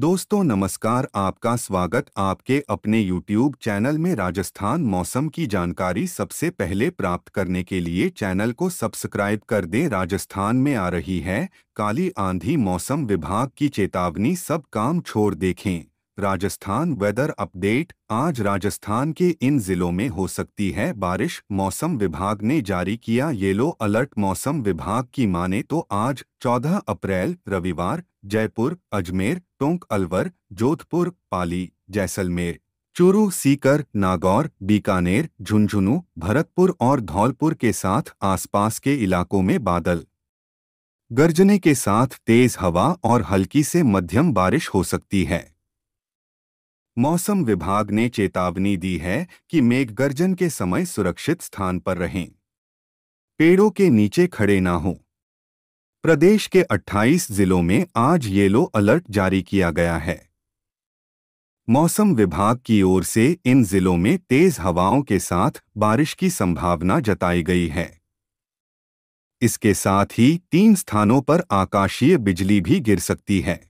दोस्तों नमस्कार आपका स्वागत आपके अपने YouTube चैनल में राजस्थान मौसम की जानकारी सबसे पहले प्राप्त करने के लिए चैनल को सब्सक्राइब कर दें राजस्थान में आ रही है काली आंधी मौसम विभाग की चेतावनी सब काम छोड़ देखें राजस्थान वेदर अपडेट आज राजस्थान के इन जिलों में हो सकती है बारिश मौसम विभाग ने जारी किया येलो अलर्ट मौसम विभाग की माने तो आज 14 अप्रैल रविवार जयपुर अजमेर टोंक अलवर जोधपुर पाली जैसलमेर चूरू सीकर नागौर बीकानेर झुंझुनू भरतपुर और धौलपुर के साथ आसपास के इलाकों में बादल गर्जने के साथ तेज हवा और हल्की से मध्यम बारिश हो सकती है मौसम विभाग ने चेतावनी दी है कि मेघ गर्जन के समय सुरक्षित स्थान पर रहें पेड़ों के नीचे खड़े ना हों प्रदेश के 28 जिलों में आज येलो अलर्ट जारी किया गया है मौसम विभाग की ओर से इन जिलों में तेज हवाओं के साथ बारिश की संभावना जताई गई है इसके साथ ही तीन स्थानों पर आकाशीय बिजली भी गिर सकती है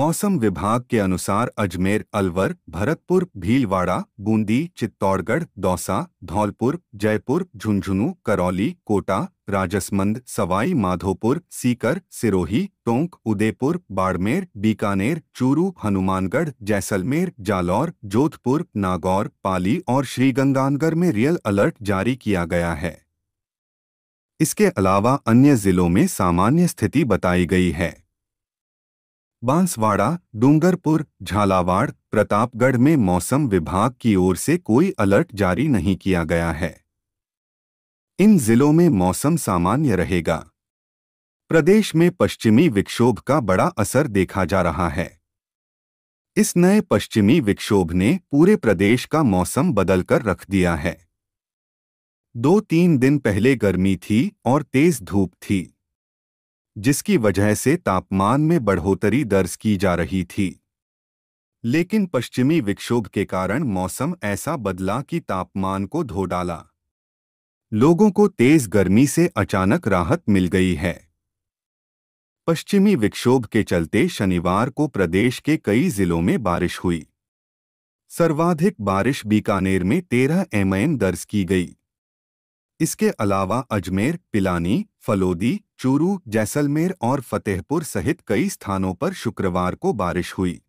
मौसम विभाग के अनुसार अजमेर अलवर भरतपुर भीलवाड़ा बूंदी चित्तौड़गढ़ दौसा धौलपुर जयपुर झुंझुनू करौली कोटा राजसमंद सवाई माधोपुर सीकर सिरोही टोंक उदयपुर बाड़मेर बीकानेर चूरू हनुमानगढ़ जैसलमेर जालौर जोधपुर नागौर पाली और श्रीगंगानगर में रियल अलर्ट जारी किया गया है इसके अलावा अन्य जिलों में सामान्य स्थिति बताई गई है बांसवाड़ा डूंगरपुर झालावाड़ प्रतापगढ़ में मौसम विभाग की ओर से कोई अलर्ट जारी नहीं किया गया है इन जिलों में मौसम सामान्य रहेगा प्रदेश में पश्चिमी विक्षोभ का बड़ा असर देखा जा रहा है इस नए पश्चिमी विक्षोभ ने पूरे प्रदेश का मौसम बदलकर रख दिया है दो तीन दिन पहले गर्मी थी और तेज धूप थी जिसकी वजह से तापमान में बढ़ोतरी दर्ज की जा रही थी लेकिन पश्चिमी विक्षोभ के कारण मौसम ऐसा बदला कि तापमान को धो डाला लोगों को तेज गर्मी से अचानक राहत मिल गई है पश्चिमी विक्षोभ के चलते शनिवार को प्रदेश के कई जिलों में बारिश हुई सर्वाधिक बारिश बीकानेर में 13 एमएम दर्ज की गई इसके अलावा अजमेर पिलानी फलोदी चूरू जैसलमेर और फतेहपुर सहित कई स्थानों पर शुक्रवार को बारिश हुई